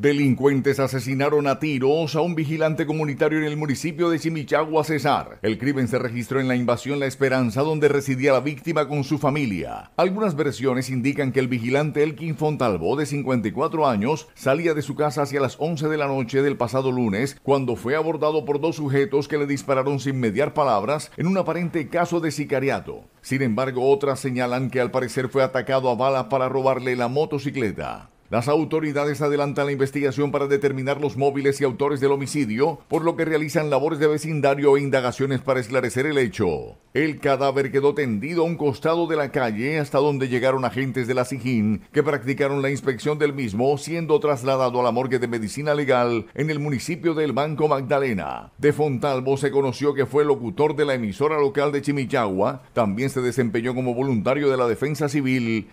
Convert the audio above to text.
Delincuentes asesinaron a tiros a un vigilante comunitario en el municipio de Chimichagua, Cesar. El crimen se registró en la invasión La Esperanza, donde residía la víctima con su familia. Algunas versiones indican que el vigilante Elkin Fontalvo, de 54 años, salía de su casa hacia las 11 de la noche del pasado lunes, cuando fue abordado por dos sujetos que le dispararon sin mediar palabras en un aparente caso de sicariato. Sin embargo, otras señalan que al parecer fue atacado a bala para robarle la motocicleta. Las autoridades adelantan la investigación para determinar los móviles y autores del homicidio, por lo que realizan labores de vecindario e indagaciones para esclarecer el hecho. El cadáver quedó tendido a un costado de la calle hasta donde llegaron agentes de la SIGIN que practicaron la inspección del mismo, siendo trasladado a la morgue de medicina legal en el municipio del Banco Magdalena. De Fontalvo se conoció que fue locutor de la emisora local de Chimichagua, también se desempeñó como voluntario de la defensa civil